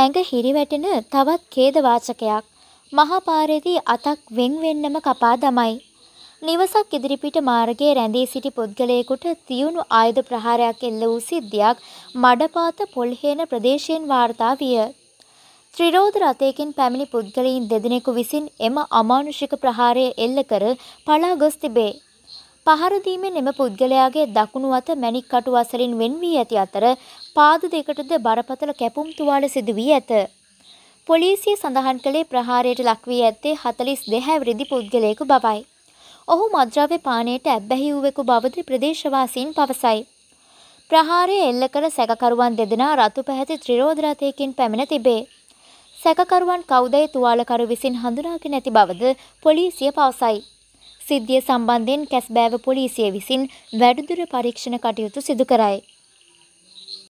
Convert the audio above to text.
ඇඟ හිරිවැටෙන තවත් ඛේදවාචකයක්. මහා පාරේදී අතක් වෙන් වෙන්නම කපා දමයි. නිවසක් ඉදිරිපිට මාර්ගයේ රැඳී සිටි පුද්ගලයෙකුට තියුණු ආයුධ ප්‍රහාරයක් එල්ල වූ සිද්ධියක් මඩපාත පොල්හේන ප්‍රදේශයෙන් වාර්තා විය. ත්‍රිරෝධ රථයකින් පැමිණි පුද්ගලයින් දෙදෙනෙකු විසින් එම අමානුෂික ප්‍රහාරය එල්ල කර පලා ගොස් තිබේ. පහර දීමෙන් එම පුද්ගලයාගේ දකුණු අත මැණික් කටු අසලින් වෙන් වී ඇති අතර පාද දෙකටද බරපතල කැපුම් තුවාල සිදු වී ඇත. පොලිසිය සඳහන් කළේ ප්‍රහාරයට ලක් වී ඇත්තේ 42 වෘද්ධි පුද්ගලයෙකු බවයි. ඔහු මද්‍රව්‍ය පානයට ඇබ්බැහි වූවෙකු බවද ප්‍රදේශවාසීන් පවසයි. ප්‍රහාරය එල්ල කළ සැකකරුවන් දෙදෙනා රතු පැහැති ත්‍රිරෝධ රථයකින් පැමිණ තිබේ. සැකකරුවන් කවුදයි තුවාලකරු විසින් හඳුනාගෙන නැති බවද පොලිසිය පවසයි. සිද්ධිය සම්බන්ධයෙන් කැස්බෑව පොලිසිය විසින් වැඩිදුර පරීක්ෂණ කටයුතු සිදු කරයි.